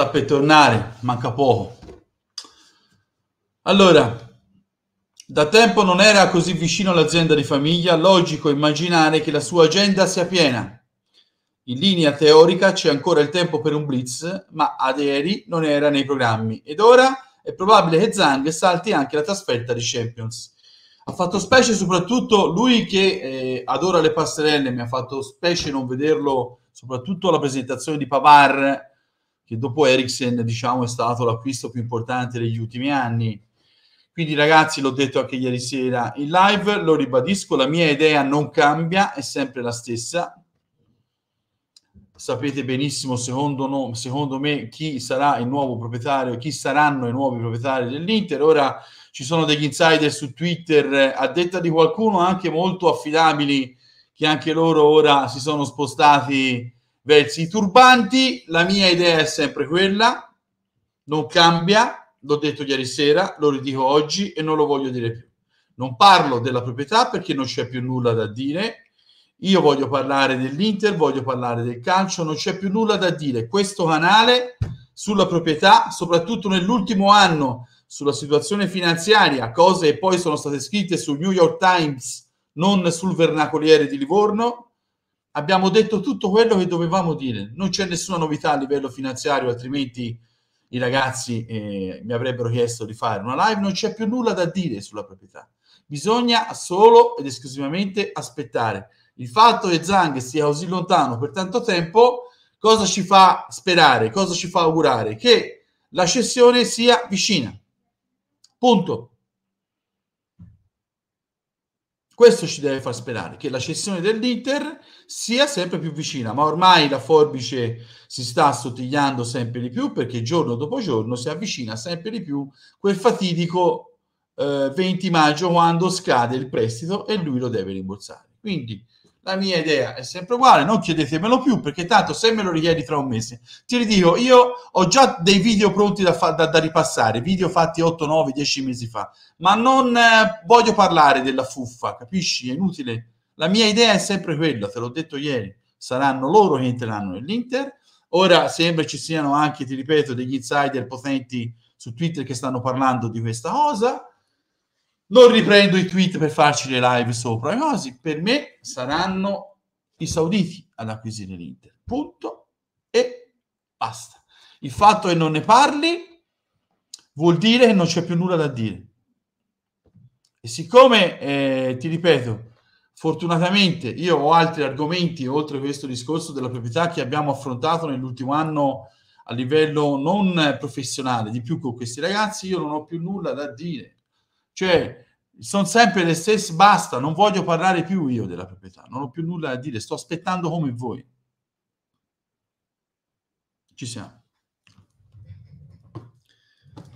sta per tornare, manca poco. Allora, da tempo non era così vicino all'azienda di famiglia, logico immaginare che la sua agenda sia piena. In linea teorica c'è ancora il tempo per un blitz, ma Aderi non era nei programmi ed ora è probabile che Zang salti anche la trasferta di Champions. Ha fatto specie soprattutto lui che eh, adora le passerelle, mi ha fatto specie non vederlo soprattutto alla presentazione di Pavar che dopo Ericsson diciamo, è stato l'acquisto più importante degli ultimi anni. Quindi ragazzi, l'ho detto anche ieri sera in live, lo ribadisco, la mia idea non cambia, è sempre la stessa. Sapete benissimo, secondo, no, secondo me, chi sarà il nuovo proprietario, chi saranno i nuovi proprietari dell'Inter. Ora ci sono degli insider su Twitter, a detta di qualcuno anche molto affidabili, che anche loro ora si sono spostati verso i turbanti. La mia idea è sempre quella, non cambia, l'ho detto ieri sera, lo ridico oggi e non lo voglio dire più. Non parlo della proprietà perché non c'è più nulla da dire. Io voglio parlare dell'Inter, voglio parlare del calcio, non c'è più nulla da dire. Questo canale sulla proprietà, soprattutto nell'ultimo anno, sulla situazione finanziaria, cose che poi sono state scritte sul New York Times, non sul Vernacoliere di Livorno, abbiamo detto tutto quello che dovevamo dire, non c'è nessuna novità a livello finanziario, altrimenti i ragazzi eh, mi avrebbero chiesto di fare una live, non c'è più nulla da dire sulla proprietà, bisogna solo ed esclusivamente aspettare. Il fatto che Zang sia così lontano per tanto tempo, cosa ci fa sperare, cosa ci fa augurare? Che la cessione sia vicina. Punto. Questo ci deve far sperare che la cessione dell'Inter sia sempre più vicina, ma ormai la forbice si sta assottigliando sempre di più perché giorno dopo giorno si avvicina sempre di più quel fatidico eh, 20 maggio quando scade il prestito e lui lo deve rimborsare. Quindi la mia idea è sempre uguale, non chiedetemelo più perché tanto se me lo richiedi tra un mese ti ridico, io ho già dei video pronti da, fa- da, da ripassare, video fatti 8, 9, 10 mesi fa, ma non eh, voglio parlare della fuffa, capisci? È inutile. La mia idea è sempre quella, te l'ho detto ieri, saranno loro che entreranno nell'Inter, ora sembra ci siano anche, ti ripeto, degli insider potenti su Twitter che stanno parlando di questa cosa non riprendo i tweet per farci le live sopra le per me saranno i sauditi ad acquisire l'Inter, punto e basta. Il fatto che non ne parli vuol dire che non c'è più nulla da dire. E siccome, eh, ti ripeto, fortunatamente io ho altri argomenti oltre a questo discorso della proprietà che abbiamo affrontato nell'ultimo anno a livello non professionale, di più con questi ragazzi, io non ho più nulla da dire cioè, sono sempre le stesse, basta, non voglio parlare più io della proprietà, non ho più nulla da dire, sto aspettando come voi. Ci siamo.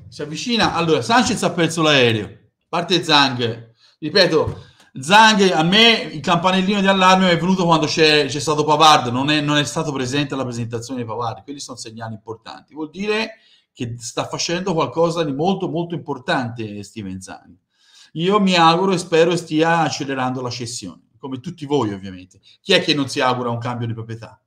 Si avvicina, allora Sanchez ha perso l'aereo, parte Zang, ripeto, Zang a me il campanellino di allarme è venuto quando c'è, c'è stato Pavard, non è, non è stato presente alla presentazione di Pavard, quelli sono segnali importanti, vuol dire che sta facendo qualcosa di molto molto importante Steven Zang. Io mi auguro e spero stia accelerando la cessione, come tutti voi ovviamente. Chi è che non si augura un cambio di proprietà?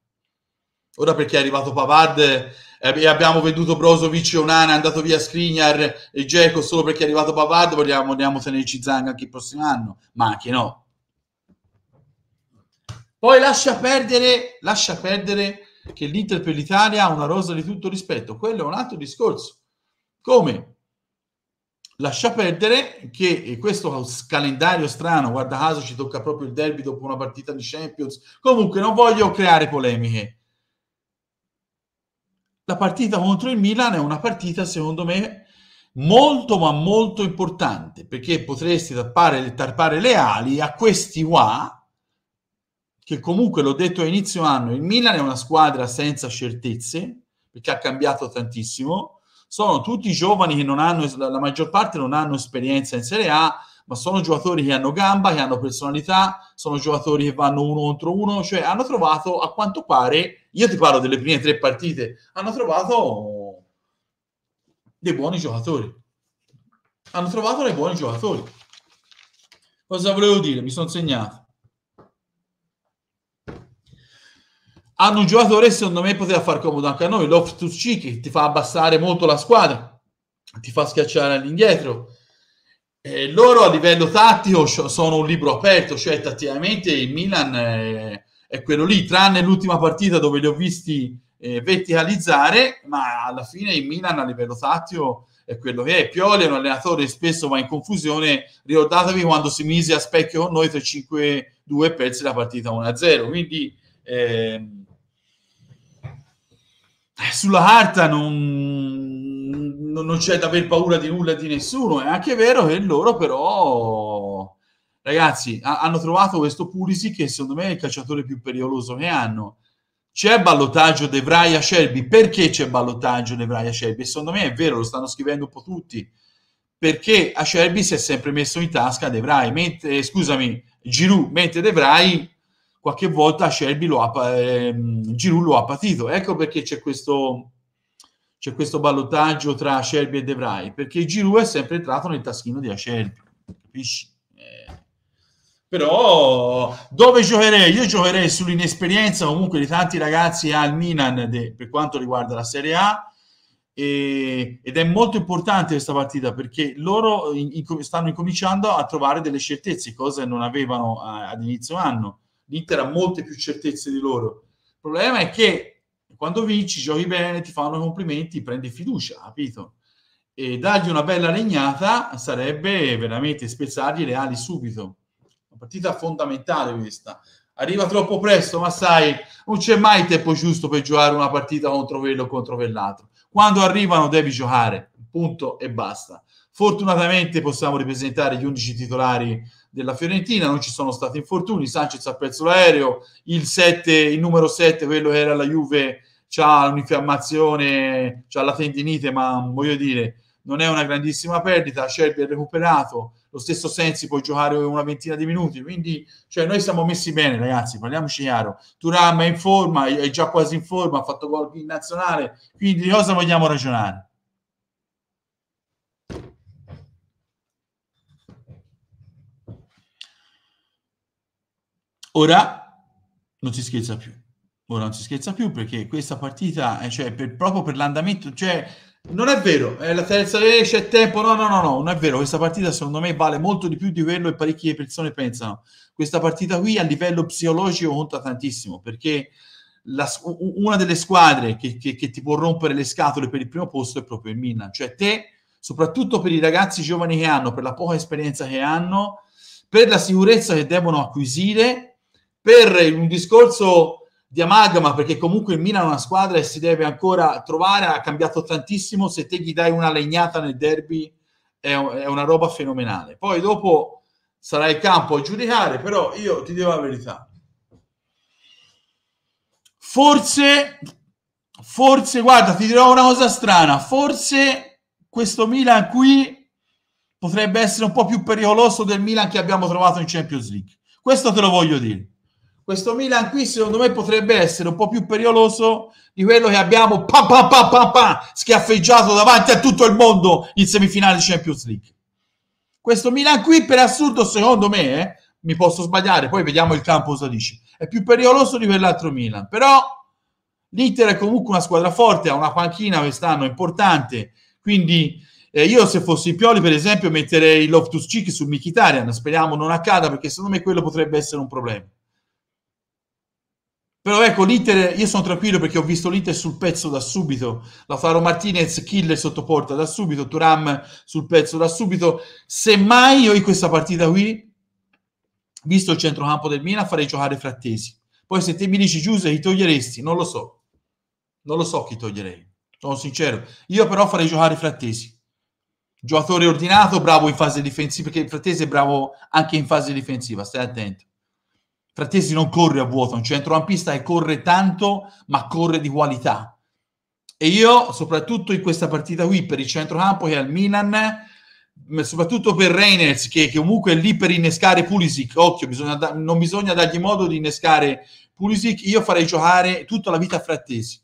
Ora perché è arrivato Pavard eh, e abbiamo venduto Brozovic e Onana, è andato via Skriniar e Geco solo perché è arrivato Pavard, vogliamo, vogliamo tenerci Zang anche il prossimo anno, ma anche no. Poi lascia perdere, lascia perdere che l'Inter per l'Italia ha una rosa di tutto rispetto, quello è un altro discorso. Come? Lascia perdere che eh, questo calendario strano, guarda caso ci tocca proprio il derby dopo una partita di Champions, comunque non voglio creare polemiche. La partita contro il Milan è una partita, secondo me, molto ma molto importante, perché potresti tappare, tarpare le ali a questi qua che comunque l'ho detto a inizio anno, il Milan è una squadra senza certezze, perché ha cambiato tantissimo, sono tutti giovani che non hanno, la maggior parte non hanno esperienza in Serie A, ma sono giocatori che hanno gamba, che hanno personalità, sono giocatori che vanno uno contro uno, cioè hanno trovato a quanto pare, io ti parlo delle prime tre partite, hanno trovato dei buoni giocatori. Hanno trovato dei buoni giocatori. Cosa volevo dire? Mi sono segnato. hanno un giocatore secondo me poteva far comodo anche a noi, Loftus Cheek ti fa abbassare molto la squadra, ti fa schiacciare all'indietro. E loro a livello tattico sono un libro aperto, cioè tattivamente il Milan è, eh, è quello lì, tranne l'ultima partita dove li ho visti eh, verticalizzare, ma alla fine il Milan a livello tattico è quello che è. Pioli è un allenatore che spesso va in confusione, ricordatevi quando si mise a specchio con noi 3-5-2 e la partita 1-0, quindi... Eh, eh, sulla carta non, non c'è da aver paura di nulla di nessuno. È anche vero che loro però ragazzi, ha, hanno trovato questo Pulisi che secondo me è il calciatore più pericoloso che hanno. C'è ballottaggio De Vrij a Shelby. Perché c'è ballottaggio De Vrij a Shelby? Secondo me è vero, lo stanno scrivendo un po' tutti. Perché a Shelby si è sempre messo in tasca De Vrij, mentre, scusami, Giroud, mentre De Vrij qualche volta Shelby lo ha, ehm, Giroud lo ha patito. Ecco perché c'è questo, c'è questo ballottaggio tra Shelby e De Vrij, perché Giroud è sempre entrato nel taschino di Shelby, capisci? Eh. Però dove giocherei? Io giocherei sull'inesperienza comunque di tanti ragazzi al Milan de, per quanto riguarda la Serie A e, ed è molto importante questa partita perché loro in, in, stanno incominciando a trovare delle certezze, cose che non avevano a, eh, ad inizio anno l'Inter ha molte più certezze di loro. Il problema è che quando vinci, giochi bene, ti fanno complimenti, prendi fiducia, capito? E dargli una bella legnata sarebbe veramente spezzargli le ali subito. Una partita fondamentale questa. Arriva troppo presto, ma sai, non c'è mai tempo giusto per giocare una partita contro quello o contro quell'altro. Quando arrivano devi giocare punto e basta. Fortunatamente possiamo ripresentare gli 11 titolari della Fiorentina, non ci sono stati infortuni, Sanchez ha perso l'aereo, il, 7, il numero 7, quello che era la Juve, ha un'infiammazione, ha la tendinite, ma voglio dire, non è una grandissima perdita, Shelby è recuperato, lo stesso Sensi può giocare una ventina di minuti, quindi cioè, noi siamo messi bene ragazzi, parliamoci chiaro, Turam è in forma, è già quasi in forma, ha fatto gol in nazionale, quindi di cosa vogliamo ragionare? Ora non si scherza più. Ora non si scherza più perché questa partita, eh, cioè, per, proprio per l'andamento, cioè, non è vero, è eh, la terza rete, c'è tempo, no, no, no, no, non è vero, questa partita secondo me vale molto di più di quello che parecchie persone pensano. Questa partita qui a livello psicologico conta tantissimo perché la, una delle squadre che, che, che, ti può rompere le scatole per il primo posto è proprio il Milan, cioè te, soprattutto per i ragazzi giovani che hanno, per la poca esperienza che hanno, per la sicurezza che devono acquisire per un discorso di amalgama, perché comunque il Milan è una squadra e si deve ancora trovare, ha cambiato tantissimo, se te gli dai una legnata nel derby è, è una roba fenomenale. Poi dopo sarà il campo a giudicare, però io ti dico la verità. Forse, forse, guarda, ti dirò una cosa strana, forse questo Milan qui potrebbe essere un po' più pericoloso del Milan che abbiamo trovato in Champions League. Questo te lo voglio dire questo Milan qui secondo me potrebbe essere un po' più pericoloso di quello che abbiamo pam, pam, pam, pam, pam, schiaffeggiato davanti a tutto il mondo in semifinale di Champions League. Questo Milan qui per assurdo secondo me, eh, mi posso sbagliare, poi vediamo il campo cosa dice, è più pericoloso di quell'altro Milan, però l'Inter è comunque una squadra forte, ha una panchina quest'anno importante, quindi eh, io se fossi Pioli per esempio metterei Loftus-Cheek su Mkhitaryan, speriamo non accada perché secondo me quello potrebbe essere un problema. Però ecco, l'Inter, io sono tranquillo perché ho visto l'Inter sul pezzo da subito, la Faro Martinez, killer sotto porta da subito, Turam sul pezzo da subito. Semmai io in questa partita qui, visto il centrocampo del Milan, farei giocare Frattesi. Poi se te mi dici Giuse, chi toglieresti? Non lo so. Non lo so chi toglierei, sono sincero. Io però farei giocare Frattesi. Giocatore ordinato, bravo in fase difensiva, perché Frattesi è bravo anche in fase difensiva, stai attento Frattesi non corre a vuoto, è un centrocampista che corre tanto, ma corre di qualità. E io, soprattutto in questa partita qui, per il centrocampo che è al Milan, soprattutto per Reynolds, che, comunque è lì per innescare Pulisic, occhio, bisogna non bisogna dargli modo di innescare Pulisic, io farei giocare tutta la vita a Frattesi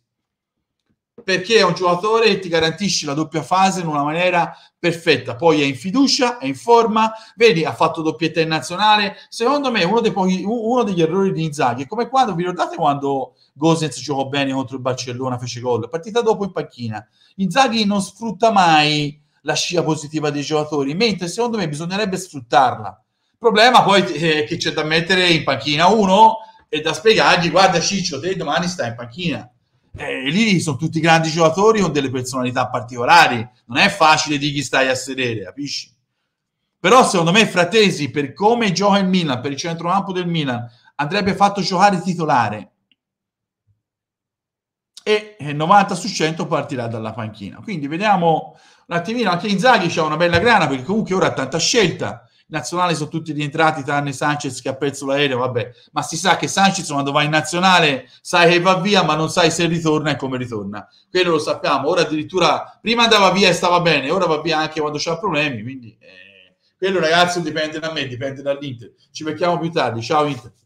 perché è un giocatore che ti garantisce la doppia fase in una maniera perfetta. Poi è in fiducia, è in forma, vedi, ha fatto doppietta in nazionale. Secondo me uno, pochi, uno degli errori di Inzaghi è come quando, vi ricordate quando Gosens giocò bene contro il Barcellona, fece gol, partita dopo in panchina. Inzaghi non sfrutta mai la scia positiva dei giocatori, mentre secondo me bisognerebbe sfruttarla. Il problema poi è eh, che c'è da mettere in panchina uno e da spiegargli, guarda Ciccio, te domani stai in panchina eh, lì sono tutti grandi giocatori con delle personalità particolari, non è facile di chi stai a sedere, capisci? Però secondo me Fratesi, per come gioca il Milan, per il centrocampo del Milan, andrebbe fatto giocare titolare e 90 eh, su 100 partirà dalla panchina. Quindi vediamo un attimino, anche Inzaghi c'ha una bella grana perché comunque ora ha tanta scelta nazionale sono tutti rientrati tranne Sanchez che ha perso l'aereo, vabbè, ma si sa che Sanchez quando va in nazionale sai che va via, ma non sai se ritorna e come ritorna. Quello lo sappiamo. Ora addirittura prima andava via e stava bene, ora va via anche quando c'ha problemi, quindi eh, quello ragazzi dipende da me, dipende dall'Inter. Ci becchiamo più tardi. Ciao Inter.